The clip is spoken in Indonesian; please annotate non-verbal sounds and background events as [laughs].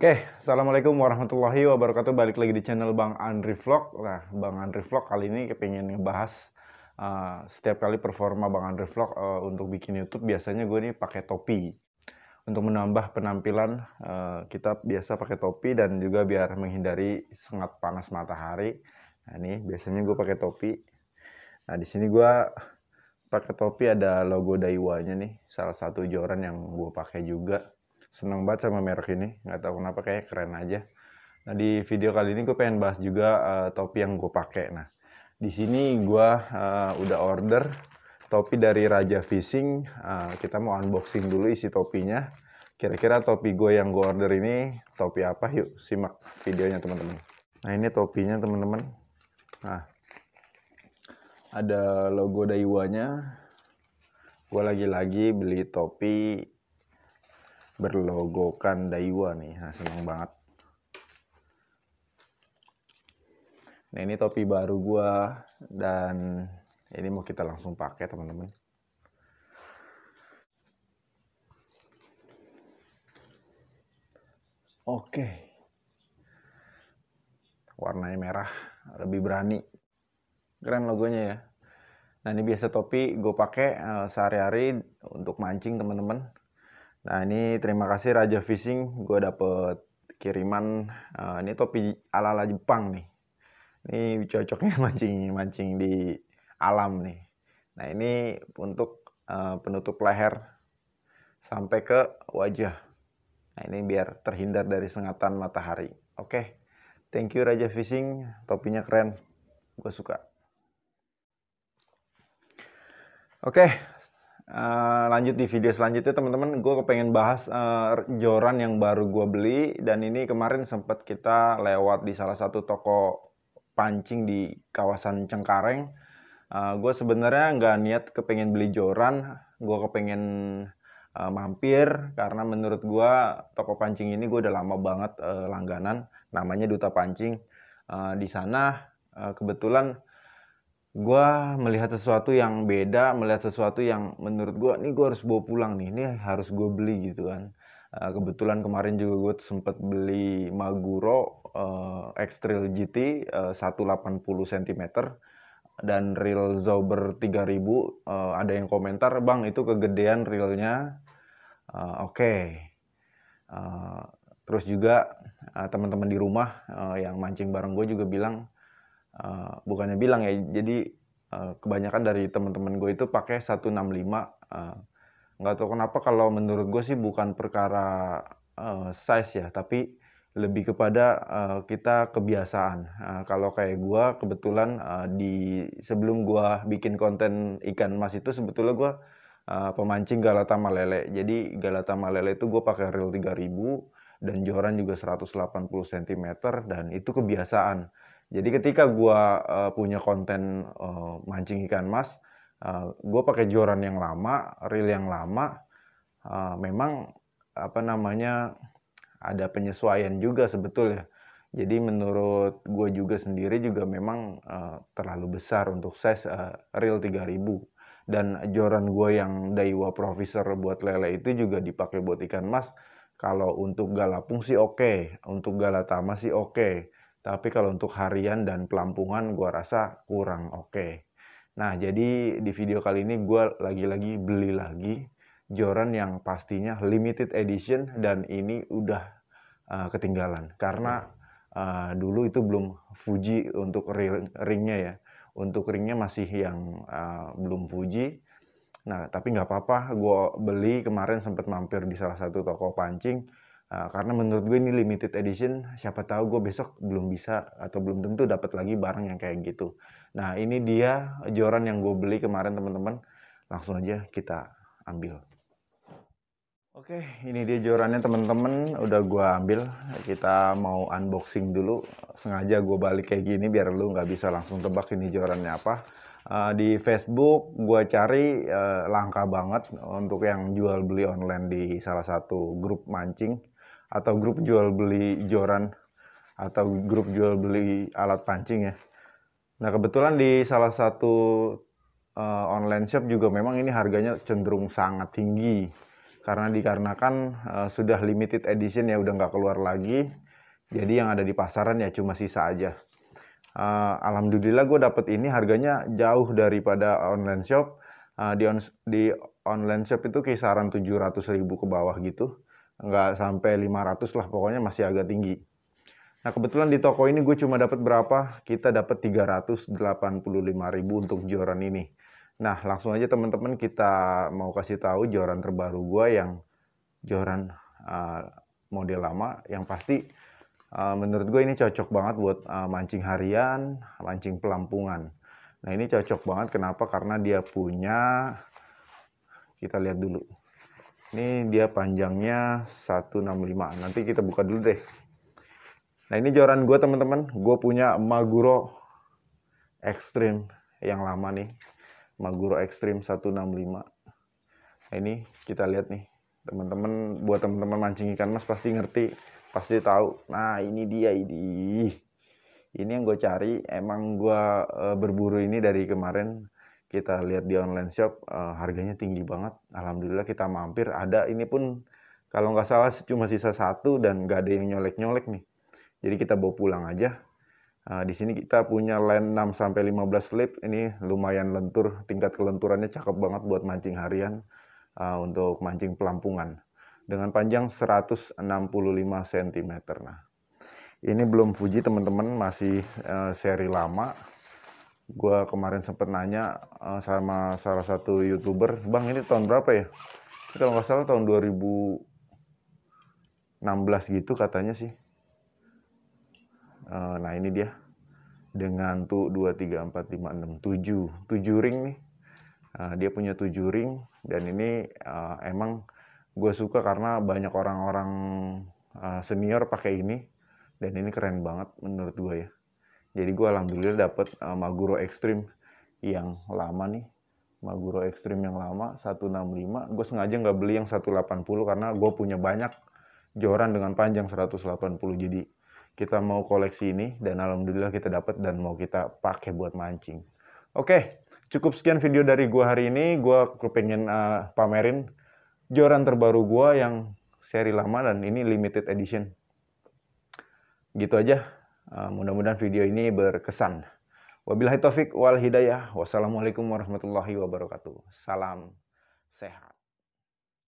Oke, okay, Assalamualaikum warahmatullahi wabarakatuh. Balik lagi di channel Bang Andri Vlog. Nah, Bang Andri Vlog kali ini kepingin ngebahas uh, setiap kali performa Bang Andri Vlog uh, untuk bikin YouTube biasanya gue nih pakai topi. Untuk menambah penampilan uh, kita biasa pakai topi dan juga biar menghindari sengat panas matahari. Nah, ini biasanya gue pakai topi. Nah, di sini gue pakai topi ada logo Daiwanya nih, salah satu joran yang gue pakai juga seneng banget sama merek ini nggak tahu kenapa kayak keren aja nah di video kali ini gue pengen bahas juga uh, topi yang gue pakai nah di sini gue uh, udah order topi dari Raja Fishing uh, kita mau unboxing dulu isi topinya kira-kira topi gue yang gue order ini topi apa yuk simak videonya teman-teman nah ini topinya teman-teman nah ada logo Daiwanya. gue lagi-lagi beli topi berlogokan Daiwa nih nah, seneng banget nah ini topi baru gua dan ini mau kita langsung pakai teman-teman oke warnanya merah lebih berani keren logonya ya nah ini biasa topi gue pakai eh, sehari-hari untuk mancing teman-teman Nah ini terima kasih Raja Fishing, gue dapet kiriman uh, ini topi ala-ala Jepang nih. Ini cocoknya [laughs] mancing mancing di alam nih. Nah ini untuk uh, penutup leher sampai ke wajah. Nah ini biar terhindar dari sengatan matahari. Oke, okay. thank you Raja Fishing, topinya keren, gue suka. Oke, Eh, lanjut di video selanjutnya teman-teman gue kepengen bahas uh, joran yang baru gue beli dan ini kemarin sempat kita lewat di salah satu toko pancing di kawasan Cengkareng uh, eh, gue sebenarnya nggak niat kepengen beli joran gue kepengen uh, mampir karena menurut gue toko pancing ini gue udah lama banget uh, langganan namanya Duta Pancing uh, di sana uh, kebetulan gue melihat sesuatu yang beda melihat sesuatu yang menurut gue ini gue harus bawa pulang nih ini harus gue beli gitu kan eh, kebetulan kemarin juga gue sempet beli Maguro uh, X-Trail GT uh, 180 cm dan reel Zauber 3000 uh, eh, ada yang komentar bang itu kegedean reelnya uh, oke okay. uh, terus juga uh, teman-teman di rumah uh, yang mancing bareng gue juga bilang Eh, bukannya bilang ya jadi uh, kebanyakan dari teman-teman gue itu pakai 165 eh, nggak uh, tahu kenapa kalau menurut gue sih bukan perkara uh, size ya tapi lebih kepada uh, kita kebiasaan. Uh, kalau kayak gue kebetulan uh, di sebelum gue bikin konten ikan mas itu sebetulnya gue uh, pemancing Galata Malele. Jadi Galata Malele itu gue pakai reel 3000 dan joran juga 180 cm dan itu kebiasaan. Jadi ketika gua uh, punya konten uh, mancing ikan mas, uh, eh, gue pakai joran yang lama, reel yang lama, uh, memang apa namanya ada penyesuaian juga sebetulnya. Jadi menurut gua juga sendiri juga memang uh, terlalu besar untuk size uh, reel 3000 dan joran gue yang Daiwa Professor buat lele itu juga dipakai buat ikan mas. Kalau untuk galapung sih oke, okay. untuk galatama sih oke. Okay tapi kalau untuk harian dan pelampungan gue rasa kurang oke. Okay. Nah jadi di video kali ini gue lagi-lagi beli lagi joran yang pastinya limited edition dan ini udah uh, ketinggalan. Karena uh, dulu itu belum Fuji untuk ringnya ya. Untuk ringnya masih yang uh, belum Fuji. Nah tapi nggak apa-apa gue beli kemarin sempat mampir di salah satu toko pancing Eh, karena menurut gue ini limited edition, siapa tahu gue besok belum bisa atau belum tentu dapat lagi barang yang kayak gitu. Nah ini dia joran yang gue beli kemarin teman-teman. Langsung aja kita ambil. Oke, ini dia jorannya teman-teman. Udah gue ambil. Kita mau unboxing dulu. Sengaja gue balik kayak gini biar lu nggak bisa langsung tebak ini jorannya apa. Eh, di Facebook gue cari eh, langka banget untuk yang jual beli online di salah satu grup mancing atau grup jual beli joran atau grup jual beli alat pancing ya. Nah kebetulan di salah satu uh, online shop juga memang ini harganya cenderung sangat tinggi karena dikarenakan uh, sudah limited edition ya udah nggak keluar lagi. Jadi yang ada di pasaran ya cuma sisa aja. Uh, Alhamdulillah gue dapet ini harganya jauh daripada online shop. Uh, di, on, di online shop itu kisaran 700 ribu ke bawah gitu nggak sampai 500 lah pokoknya masih agak tinggi nah kebetulan di toko ini gue cuma dapat berapa kita dapat 385.000 untuk joran ini nah langsung aja teman-teman kita mau kasih tahu joran terbaru gue yang joran uh, model lama yang pasti uh, menurut gue ini cocok banget buat uh, mancing harian mancing pelampungan nah ini cocok banget kenapa karena dia punya kita lihat dulu ini dia panjangnya 165. Nanti kita buka dulu deh. Nah ini joran gue teman-teman. Gue punya Maguro Extreme yang lama nih. Maguro Extreme 165. Nah ini kita lihat nih. Teman-teman, buat teman-teman mancing ikan mas pasti ngerti. Pasti tahu. Nah ini dia ini. Ini yang gue cari. Emang gue eh, berburu ini dari kemarin kita lihat di online shop uh, harganya tinggi banget alhamdulillah kita mampir ada ini pun kalau nggak salah cuma sisa satu dan nggak ada yang nyolek nyolek nih jadi kita bawa pulang aja uh, di sini kita punya line 6 sampai 15 slip ini lumayan lentur tingkat kelenturannya cakep banget buat mancing harian uh, untuk mancing pelampungan dengan panjang 165 cm. Nah, ini belum Fuji teman-teman, masih uh, seri lama gue kemarin sempat nanya uh, sama salah satu youtuber bang ini tahun berapa ya kalau nggak salah tahun 2016 gitu katanya sih uh, nah ini dia dengan tuh 2, 3, 4, 5, 6, 7 7 ring nih uh, dia punya 7 ring dan ini uh, emang gue suka karena banyak orang-orang uh, senior pakai ini dan ini keren banget menurut gue ya jadi gue alhamdulillah dapet uh, maguro Extreme yang lama nih maguro Extreme yang lama 165 gue sengaja nggak beli yang 180 karena gue punya banyak joran dengan panjang 180 jadi kita mau koleksi ini dan alhamdulillah kita dapat dan mau kita pakai buat mancing oke cukup sekian video dari gue hari ini gue pengen uh, eh, pamerin joran terbaru gue yang seri lama dan ini limited edition gitu aja Ah, mudah-mudahan video ini berkesan. Wabillahi taufik wal hidayah. Wassalamualaikum warahmatullahi wabarakatuh. Salam sehat.